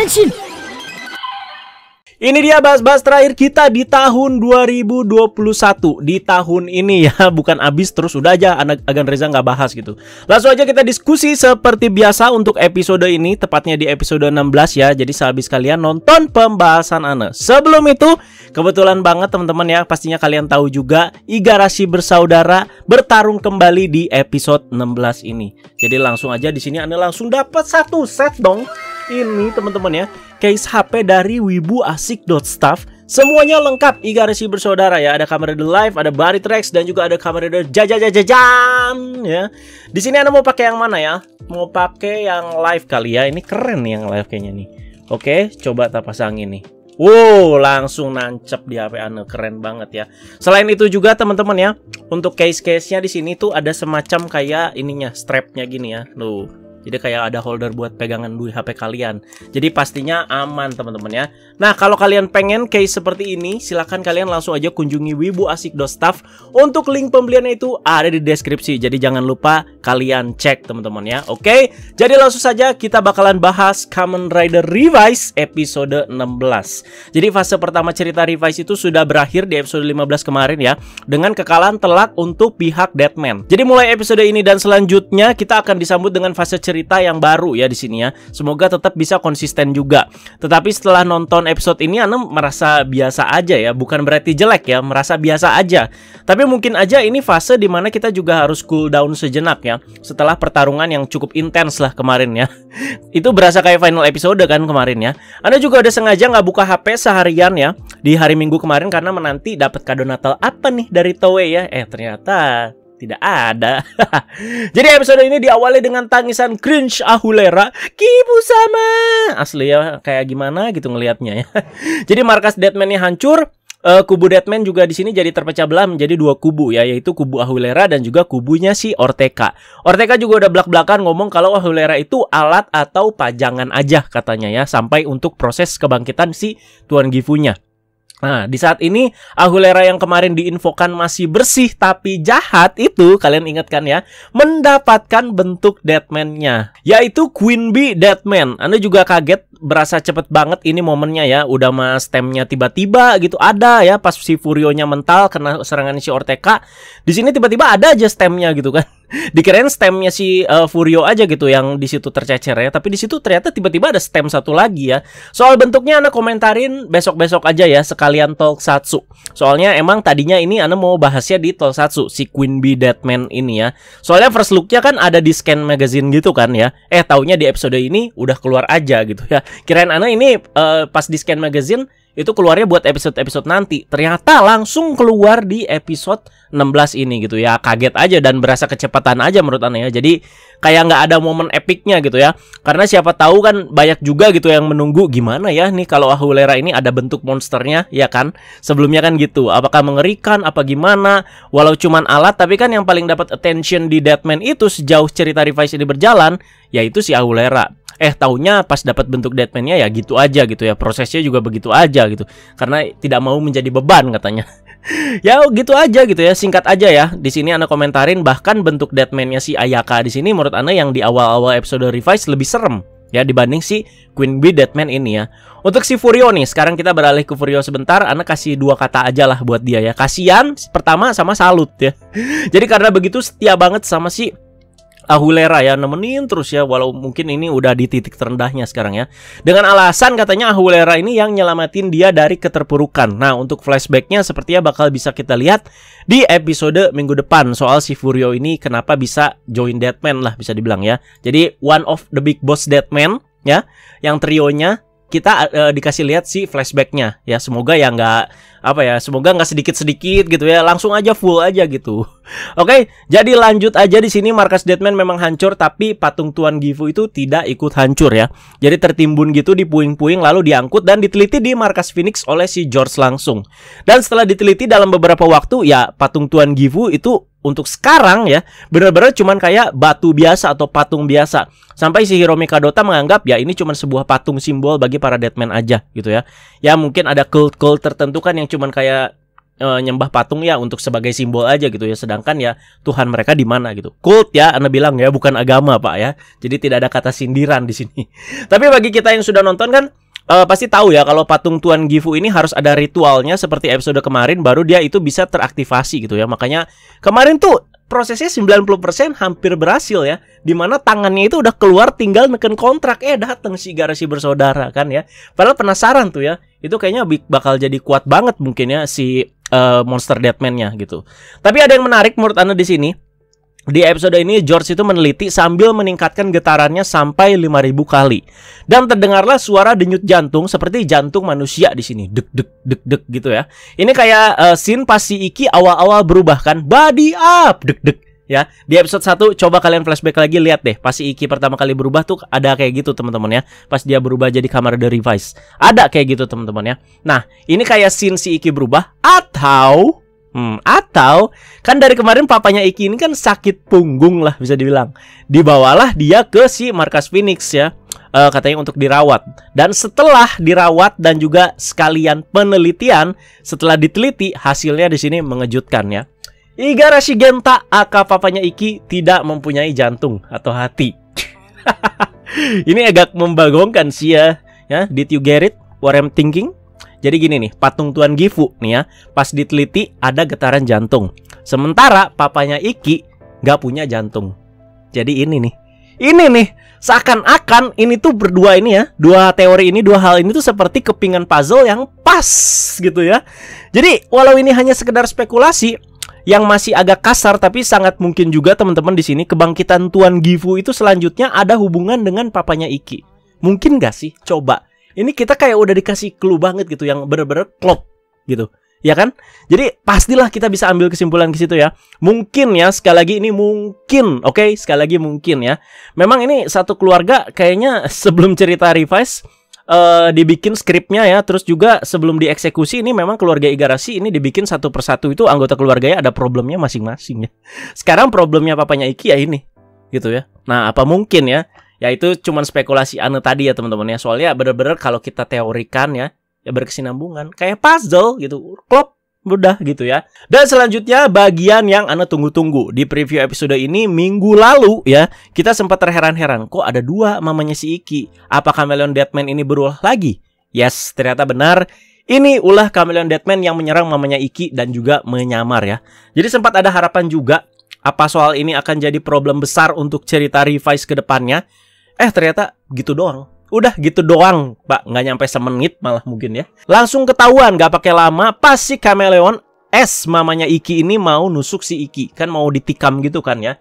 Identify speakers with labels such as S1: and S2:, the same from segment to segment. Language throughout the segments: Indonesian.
S1: Henshin. Ini dia bahas-bahas terakhir kita di tahun 2021 Di tahun ini ya Bukan abis terus udah aja anak Agan Reza nggak bahas gitu Langsung aja kita diskusi seperti biasa untuk episode ini Tepatnya di episode 16 ya Jadi sehabis kalian nonton pembahasan Ana Sebelum itu Kebetulan banget teman-teman ya, pastinya kalian tahu juga Igarashi bersaudara bertarung kembali di episode 16 ini. Jadi langsung aja di sini Anda langsung dapat satu set dong. Ini teman-teman ya, case HP dari Wibu Asik Staff Semuanya lengkap Igarashi bersaudara ya. Ada kamera The Live, ada Bari Tracks dan juga ada kamera The Jajajajajam ya. Di sini Anda mau pakai yang mana ya? Mau pakai yang live kali ya. Ini keren nih yang live kayaknya nih. Oke, coba kita pasang ini. Wow, langsung nancep di HP Anda, keren banget ya. Selain itu juga teman-teman ya, untuk case-case-nya di sini tuh ada semacam kayak ininya, strapnya gini ya. Tuh, jadi kayak ada holder buat pegangan duit HP kalian. Jadi pastinya aman teman-teman ya. Nah kalau kalian pengen case seperti ini, silahkan kalian langsung aja kunjungi Wibu Asik Dostaf. Untuk link pembeliannya itu ada di deskripsi. Jadi jangan lupa kalian cek teman-teman ya. Oke, jadi langsung saja kita bakalan bahas Kamen Rider Revise episode 16. Jadi fase pertama cerita Revise itu sudah berakhir di episode 15 kemarin ya. Dengan kekalahan telak untuk pihak Deadman. Jadi mulai episode ini dan selanjutnya kita akan disambut dengan fase cerita cerita yang baru ya di sini ya. Semoga tetap bisa konsisten juga. Tetapi setelah nonton episode ini Anem merasa biasa aja ya, bukan berarti jelek ya, merasa biasa aja. Tapi mungkin aja ini fase dimana kita juga harus cool down sejenak ya, setelah pertarungan yang cukup intens lah kemarin ya. Itu berasa kayak final episode kan kemarin ya. Anda juga udah sengaja nggak buka HP seharian ya di hari Minggu kemarin karena menanti dapat kado Natal apa nih dari Toei ya? Eh ternyata tidak ada. Jadi episode ini diawali dengan tangisan cringe Ahulera, Kibu sama. Asli ya kayak gimana gitu ngelihatnya ya. Jadi markas Deadman-nya hancur, uh, kubu Deadman juga di sini jadi terpecah belah menjadi dua kubu ya, yaitu kubu Ahulera dan juga kubunya si Ortega. Ortega juga udah belak-belakan ngomong kalau Ahulera itu alat atau pajangan aja katanya ya, sampai untuk proses kebangkitan si Tuan Gifunya. Nah, di saat ini Ahulera yang kemarin diinfokan masih bersih tapi jahat itu, kalian ingatkan ya, mendapatkan bentuk Deadman-nya, yaitu Queen Bee Deadman. Anda juga kaget berasa cepet banget ini momennya ya, udah mas stemnya tiba-tiba gitu ada ya pas si Furionya mental kena serangan si orteka Di sini tiba-tiba ada aja stemnya gitu kan dikirain stemnya si uh, Furio aja gitu yang di situ tercecer ya tapi di situ ternyata tiba-tiba ada stem satu lagi ya soal bentuknya Ana komentarin besok-besok aja ya sekalian satu soalnya emang tadinya ini Ana mau bahasnya di satu si Queen Bee Deadman ini ya soalnya first looknya kan ada di Scan Magazine gitu kan ya eh taunya di episode ini udah keluar aja gitu ya kirain Ana ini uh, pas di Scan Magazine itu keluarnya buat episode-episode nanti. Ternyata langsung keluar di episode 16 ini gitu ya. Kaget aja dan berasa kecepatan aja menurut aneh ya. Jadi kayak nggak ada momen epicnya gitu ya. Karena siapa tahu kan banyak juga gitu yang menunggu gimana ya nih kalau Ahulera ini ada bentuk monsternya ya kan. Sebelumnya kan gitu. Apakah mengerikan apa gimana? Walau cuman alat tapi kan yang paling dapat attention di Deadman itu sejauh cerita revise ini berjalan yaitu si Ahulera eh tahunya pas dapat bentuk Deadman-nya ya gitu aja gitu ya prosesnya juga begitu aja gitu karena tidak mau menjadi beban katanya ya gitu aja gitu ya singkat aja ya di sini anda komentarin bahkan bentuk Deadman-nya si Ayaka di sini menurut anda yang di awal-awal episode revise lebih serem ya dibanding si Queen Bee Deadman ini ya. Untuk si Furio nih, sekarang kita beralih ke Furio sebentar. Anak kasih dua kata aja lah buat dia ya. Kasian pertama sama salut ya. Jadi karena begitu setia banget sama si Ahulera ya nemenin terus ya walau mungkin ini udah di titik terendahnya sekarang ya. Dengan alasan katanya Ahulera ini yang nyelamatin dia dari keterpurukan. Nah untuk flashbacknya sepertinya bakal bisa kita lihat di episode minggu depan soal si Furio ini kenapa bisa join Deadman lah bisa dibilang ya. Jadi one of the big boss Deadman ya yang trionya kita uh, dikasih lihat si flashbacknya ya semoga ya nggak apa ya semoga nggak sedikit sedikit gitu ya langsung aja full aja gitu oke jadi lanjut aja di sini markas Deadman memang hancur tapi patung Tuan Gifu itu tidak ikut hancur ya jadi tertimbun gitu di puing-puing lalu diangkut dan diteliti di markas Phoenix oleh si George langsung dan setelah diteliti dalam beberapa waktu ya patung Tuan Gifu itu untuk sekarang ya benar-benar cuman kayak batu biasa atau patung biasa sampai si Hiromi Kadota menganggap ya ini cuman sebuah patung simbol bagi para Deadman aja gitu ya ya mungkin ada cult-cult tertentu kan yang cuman kayak e, nyembah patung ya untuk sebagai simbol aja gitu ya sedangkan ya Tuhan mereka di mana gitu kult ya Anda bilang ya bukan agama Pak ya jadi tidak ada kata sindiran di sini tapi bagi kita yang sudah nonton kan uh, pasti tahu ya kalau patung Tuan Gifu ini harus ada ritualnya seperti episode kemarin baru dia itu bisa teraktivasi gitu ya. Makanya kemarin tuh prosesnya 90% hampir berhasil ya. Dimana tangannya itu udah keluar tinggal neken kontrak. Eh dateng si garasi bersaudara kan ya. Padahal penasaran tuh ya. Itu kayaknya bakal jadi kuat banget mungkin ya si uh, Monster Deadman-nya gitu. Tapi ada yang menarik menurut Anda di sini. Di episode ini George itu meneliti sambil meningkatkan getarannya sampai 5000 kali. Dan terdengarlah suara denyut jantung seperti jantung manusia di sini. Dek dek dek dek gitu ya. Ini kayak uh, scene pas si Iki awal-awal berubah kan. Body up dek dek ya. Di episode 1 coba kalian flashback lagi lihat deh pas si Iki pertama kali berubah tuh ada kayak gitu teman-teman ya. Pas dia berubah jadi kamar The Revise. Ada kayak gitu teman-teman ya. Nah, ini kayak scene si Iki berubah atau Hmm, atau kan dari kemarin papanya Iki ini kan sakit punggung lah bisa dibilang. Dibawalah dia ke si markas Phoenix ya. Uh, katanya untuk dirawat dan setelah dirawat dan juga sekalian penelitian setelah diteliti hasilnya di sini mengejutkan ya Igarashi Genta aka papanya Iki tidak mempunyai jantung atau hati ini agak membagongkan sih ya ya did you get it what I'm thinking jadi gini nih, patung Tuan Gifu nih ya, pas diteliti ada getaran jantung. Sementara papanya Iki nggak punya jantung. Jadi ini nih, ini nih seakan-akan ini tuh berdua ini ya, dua teori ini, dua hal ini tuh seperti kepingan puzzle yang pas gitu ya. Jadi walau ini hanya sekedar spekulasi, yang masih agak kasar tapi sangat mungkin juga teman-teman di sini kebangkitan Tuan Gifu itu selanjutnya ada hubungan dengan papanya Iki. Mungkin gak sih? Coba ini kita kayak udah dikasih clue banget gitu yang bener-bener klop gitu. Ya kan? Jadi pastilah kita bisa ambil kesimpulan ke situ ya. Mungkin ya, sekali lagi ini mungkin. Oke, okay? sekali lagi mungkin ya. Memang ini satu keluarga kayaknya sebelum cerita revise uh, dibikin skripnya ya terus juga sebelum dieksekusi ini memang keluarga Igarashi ini dibikin satu persatu itu anggota keluarganya ada problemnya masing-masing ya sekarang problemnya papanya Iki ya ini gitu ya nah apa mungkin ya Ya itu cuman spekulasi Ane tadi ya teman-teman ya. Soalnya bener-bener kalau kita teorikan ya, ya berkesinambungan. Kayak puzzle gitu. Klop mudah gitu ya. Dan selanjutnya bagian yang Ane tunggu-tunggu. Di preview episode ini minggu lalu ya, kita sempat terheran-heran kok ada dua mamanya si Iki. Apa Chameleon Deadman ini berulah lagi? Yes, ternyata benar. Ini ulah Chameleon Deadman yang menyerang mamanya Iki dan juga menyamar ya. Jadi sempat ada harapan juga apa soal ini akan jadi problem besar untuk cerita Revise ke depannya. Eh ternyata gitu doang. Udah gitu doang, Pak. Nggak nyampe semenit malah mungkin ya. Langsung ketahuan, nggak pakai lama. Pas si kameleon S mamanya Iki ini mau nusuk si Iki. Kan mau ditikam gitu kan ya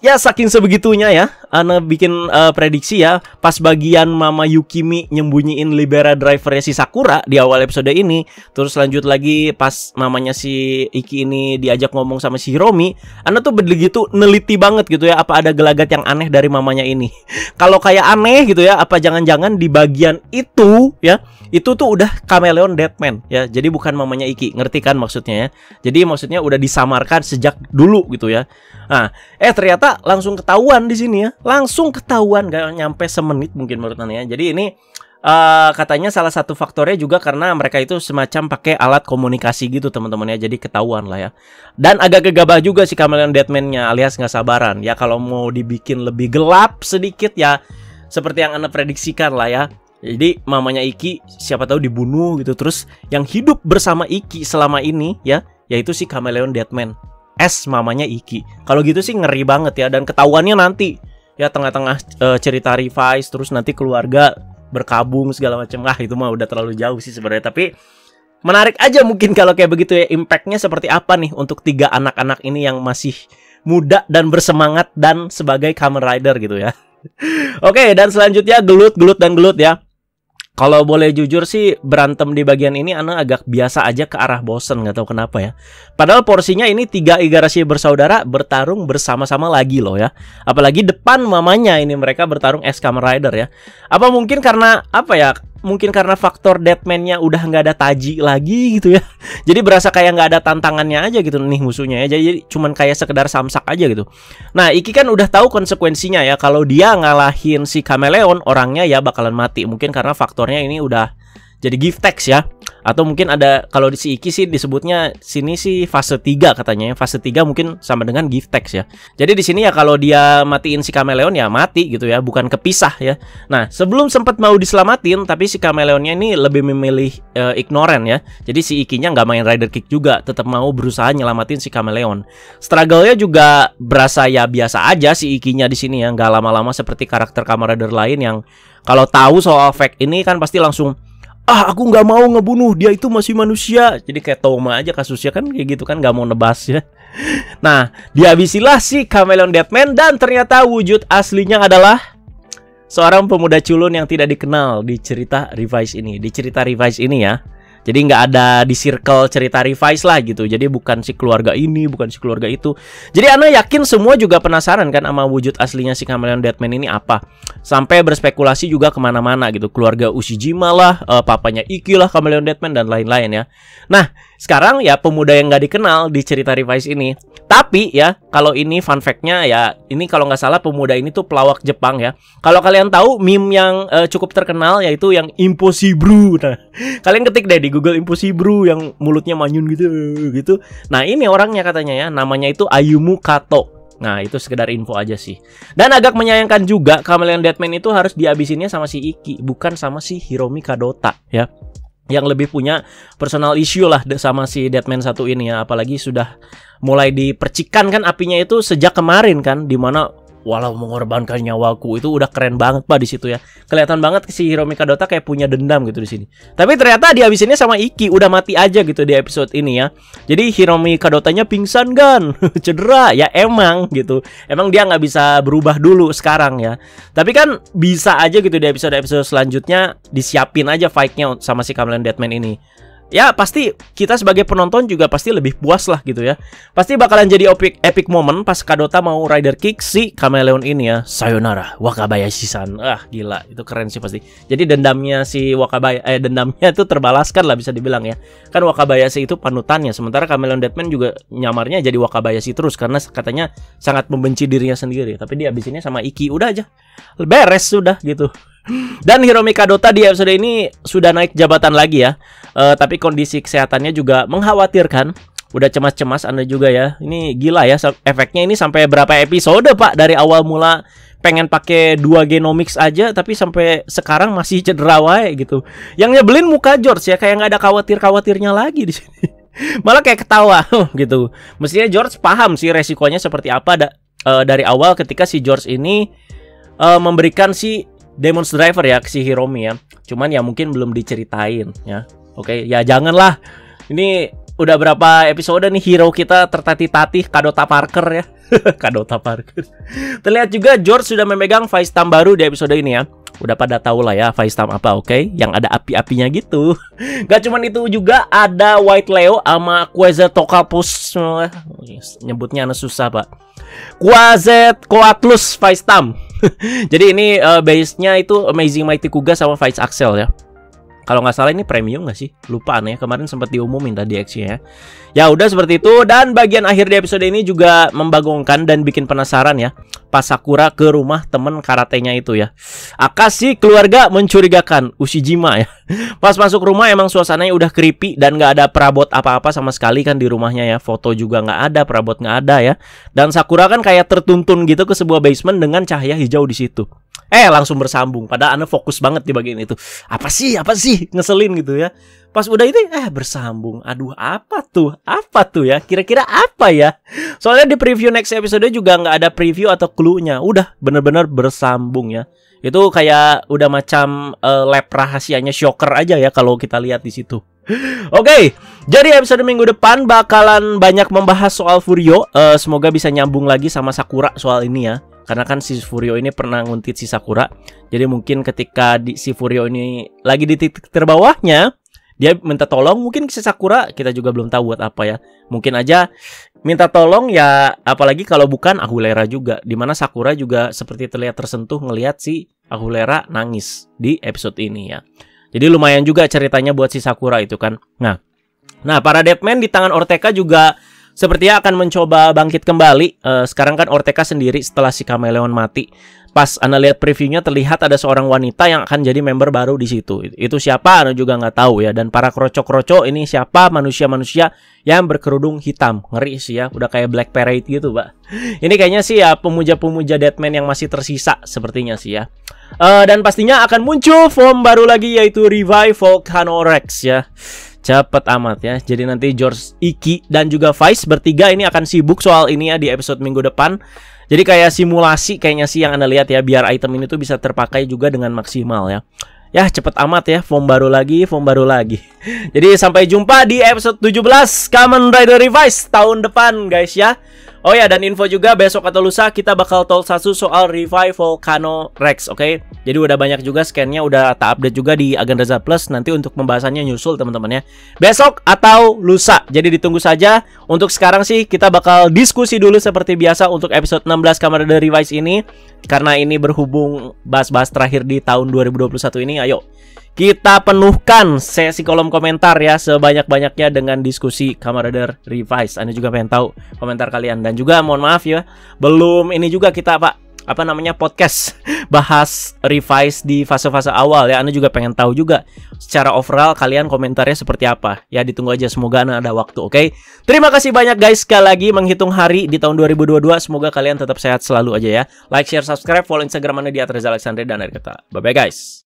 S1: ya saking sebegitunya ya Ana bikin uh, prediksi ya pas bagian Mama Yukimi nyembunyiin Libera drivernya si Sakura di awal episode ini terus lanjut lagi pas mamanya si Iki ini diajak ngomong sama si Hiromi Ana tuh begitu gitu neliti banget gitu ya apa ada gelagat yang aneh dari mamanya ini kalau kayak aneh gitu ya apa jangan-jangan di bagian itu ya itu tuh udah kameleon Deadman ya jadi bukan mamanya Iki ngerti kan maksudnya ya jadi maksudnya udah disamarkan sejak dulu gitu ya nah eh ternyata langsung ketahuan di sini ya. Langsung ketahuan gak nyampe semenit mungkin menurut ya. Jadi ini uh, katanya salah satu faktornya juga karena mereka itu semacam pakai alat komunikasi gitu teman-teman ya jadi ketahuan lah ya dan agak gegabah juga si Chameleon Deadman-nya alias nggak sabaran ya kalau mau dibikin lebih gelap sedikit ya seperti yang anda prediksikan lah ya jadi mamanya Iki siapa tahu dibunuh gitu terus yang hidup bersama Iki selama ini ya yaitu si kameleon Deadman S mamanya Iki. Kalau gitu sih ngeri banget ya dan ketahuannya nanti ya tengah-tengah e, cerita revise terus nanti keluarga berkabung segala macam. lah itu mah udah terlalu jauh sih sebenarnya tapi menarik aja mungkin kalau kayak begitu ya impactnya seperti apa nih untuk tiga anak-anak ini yang masih muda dan bersemangat dan sebagai Kamen Rider gitu ya. Oke, dan selanjutnya gelut, gelut, dan gelut ya. Kalau boleh jujur sih berantem di bagian ini Ana agak biasa aja ke arah bosen nggak tahu kenapa ya. Padahal porsinya ini tiga Igarashi bersaudara bertarung bersama-sama lagi loh ya. Apalagi depan mamanya ini mereka bertarung S Kamen Rider ya. Apa mungkin karena apa ya mungkin karena faktor Deadman-nya udah nggak ada taji lagi gitu ya. Jadi berasa kayak nggak ada tantangannya aja gitu nih musuhnya ya. Jadi cuman kayak sekedar samsak aja gitu. Nah, Iki kan udah tahu konsekuensinya ya kalau dia ngalahin si Kameleon orangnya ya bakalan mati. Mungkin karena faktornya ini udah jadi gift text ya atau mungkin ada kalau di si Iki sih disebutnya sini sih fase 3 katanya ya. Fase 3 mungkin sama dengan gift text ya. Jadi di sini ya kalau dia matiin si kameleon ya mati gitu ya, bukan kepisah ya. Nah, sebelum sempat mau diselamatin tapi si kameleonnya ini lebih memilih uh, eh, ignoran ya. Jadi si Ikinya nggak main rider kick juga, tetap mau berusaha nyelamatin si kameleon. Struggle-nya juga berasa ya biasa aja si Ikinya di sini ya, nggak lama-lama seperti karakter Kamen Rider lain yang kalau tahu soal fact ini kan pasti langsung ah aku nggak mau ngebunuh dia itu masih manusia jadi kayak Toma aja kasusnya kan kayak gitu kan nggak mau nebas ya nah dihabisilah si Chameleon Deadman dan ternyata wujud aslinya adalah seorang pemuda culun yang tidak dikenal di cerita revise ini di cerita revise ini ya jadi nggak ada di circle cerita revise lah gitu. Jadi bukan si keluarga ini, bukan si keluarga itu. Jadi Ana yakin semua juga penasaran kan sama wujud aslinya si Chameleon Deadman ini apa. Sampai berspekulasi juga kemana-mana gitu. Keluarga Ushijima lah, uh, papanya Iki lah Chameleon Deadman dan lain-lain ya. Nah, sekarang ya pemuda yang nggak dikenal di cerita Revise ini. Tapi ya kalau ini fun factnya ya ini kalau nggak salah pemuda ini tuh pelawak Jepang ya. Kalau kalian tahu meme yang uh, cukup terkenal yaitu yang Impossible. Nah, kalian ketik deh di Google Impossible yang mulutnya manyun gitu gitu. Nah, ini orangnya katanya ya namanya itu Ayumu Kato. Nah, itu sekedar info aja sih. Dan agak menyayangkan juga Kamelian Deadman itu harus dihabisinnya sama si Iki, bukan sama si Hiromi Kadota ya yang lebih punya personal issue lah sama si Deadman satu ini ya apalagi sudah mulai dipercikan kan apinya itu sejak kemarin kan dimana walau mengorbankan nyawaku itu udah keren banget pak di situ ya kelihatan banget si Hiromi Kadota kayak punya dendam gitu di sini tapi ternyata di ini sama Iki udah mati aja gitu di episode ini ya jadi Hiromi Kadotanya pingsan kan cedera ya emang gitu emang dia nggak bisa berubah dulu sekarang ya tapi kan bisa aja gitu di episode episode selanjutnya disiapin aja fightnya sama si Kamelan Deadman ini ya pasti kita sebagai penonton juga pasti lebih puas lah gitu ya. Pasti bakalan jadi epic epic moment pas Kadota mau rider kick si Chameleon ini ya. Sayonara Wakabayashi-san. Ah, gila, itu keren sih pasti. Jadi dendamnya si Wakabaya eh dendamnya itu terbalaskan lah bisa dibilang ya. Kan Wakabayashi itu panutannya sementara Chameleon Deadman juga nyamarnya jadi Wakabayashi terus karena katanya sangat membenci dirinya sendiri. Tapi dia habis ini sama Iki udah aja. Beres sudah gitu. Dan Hiromi Kadota di episode ini sudah naik jabatan lagi ya. Uh, tapi kondisi kesehatannya juga mengkhawatirkan. Udah cemas-cemas Anda juga ya. Ini gila ya efeknya ini sampai berapa episode, Pak? Dari awal mula pengen pakai dua genomics aja tapi sampai sekarang masih cedera wae gitu. Yang nyebelin muka George ya kayak nggak ada khawatir-khawatirnya lagi di sini. Malah kayak ketawa gitu. Mestinya George paham sih resikonya seperti apa da uh, dari awal ketika si George ini uh, memberikan si Demon's Driver ya si Hiromi ya. Cuman ya mungkin belum diceritain ya. Oke, ya janganlah. Ini udah berapa episode nih hero kita tertatih-tatih Kadota Parker ya. Kadota Parker. Terlihat juga George sudah memegang Vice baru di episode ini ya. Udah pada tau lah ya Vice apa, oke? Okay? Yang ada api-apinya gitu. Gak cuman itu juga ada White Leo sama Quetzal Tokapus. Nyebutnya susah, Pak. Kuaze Koatlus Vice Jadi ini uh, base-nya itu Amazing Mighty Kuga sama Vice Axel ya. Kalau nggak salah ini premium nggak sih? Lupa aneh ya, kemarin sempat diumumin tadi aksinya. Ya Ya udah seperti itu dan bagian akhir di episode ini juga membagongkan dan bikin penasaran ya. Pas Sakura ke rumah temen karatenya itu ya. Akashi keluarga mencurigakan Ushijima ya. Pas masuk rumah emang suasananya udah creepy dan nggak ada perabot apa-apa sama sekali kan di rumahnya ya. Foto juga nggak ada, perabot nggak ada ya. Dan Sakura kan kayak tertuntun gitu ke sebuah basement dengan cahaya hijau di situ eh langsung bersambung padahal anda fokus banget di bagian itu apa sih apa sih ngeselin gitu ya pas udah itu eh bersambung aduh apa tuh apa tuh ya kira-kira apa ya soalnya di preview next episode juga nggak ada preview atau clue-nya udah bener-bener bersambung ya itu kayak udah macam uh, lab rahasianya shocker aja ya kalau kita lihat di situ Oke, okay, jadi episode minggu depan bakalan banyak membahas soal Furio. Uh, semoga bisa nyambung lagi sama Sakura soal ini ya karena kan si Furio ini pernah nguntit si Sakura. Jadi mungkin ketika di, si Furio ini lagi di titik terbawahnya, dia minta tolong mungkin si Sakura kita juga belum tahu buat apa ya. Mungkin aja minta tolong ya apalagi kalau bukan Ahulera juga dimana Sakura juga seperti terlihat tersentuh ngelihat si Ahulera nangis di episode ini ya. Jadi lumayan juga ceritanya buat si Sakura itu kan. Nah, nah para Deadman di tangan Ortega juga Sepertinya akan mencoba bangkit kembali. Uh, sekarang kan Ortega sendiri setelah si Kameleon mati. Pas Anda lihat previewnya terlihat ada seorang wanita yang akan jadi member baru di situ. Itu siapa Anda juga nggak tahu ya. Dan para kroco-kroco ini siapa manusia-manusia yang berkerudung hitam. Ngeri sih ya. Udah kayak Black Parade gitu, Pak. Ini kayaknya sih ya pemuja-pemuja Deadman yang masih tersisa sepertinya sih ya. Uh, dan pastinya akan muncul form baru lagi yaitu Revive Volcano Rex ya cepet amat ya. Jadi nanti George Iki dan juga Vice bertiga ini akan sibuk soal ini ya di episode minggu depan. Jadi kayak simulasi kayaknya sih yang Anda lihat ya biar item ini tuh bisa terpakai juga dengan maksimal ya. Ya cepet amat ya form baru lagi, form baru lagi. Jadi sampai jumpa di episode 17 Kamen Rider Revise tahun depan guys ya. Oh ya dan info juga besok atau lusa kita bakal tol satu soal revive Volcano Rex, oke? Okay? Jadi udah banyak juga scannya udah tak update juga di Agen Reza Plus nanti untuk pembahasannya nyusul teman-teman ya. Besok atau lusa. Jadi ditunggu saja. Untuk sekarang sih kita bakal diskusi dulu seperti biasa untuk episode 16 Kamar The Revise ini karena ini berhubung bahas-bahas terakhir di tahun 2021 ini. Ayo kita penuhkan sesi kolom komentar ya sebanyak-banyaknya dengan diskusi Kamarader Revise. Anda juga pengen tahu komentar kalian dan juga mohon maaf ya, belum ini juga kita Pak apa namanya podcast bahas revise di fase-fase awal ya Anda juga pengen tahu juga secara overall kalian komentarnya seperti apa ya ditunggu aja semoga Anda ada waktu oke okay? terima kasih banyak guys sekali lagi menghitung hari di tahun 2022 semoga kalian tetap sehat selalu aja ya like share subscribe follow instagram Anda di Atreza Alexander dan kata bye bye guys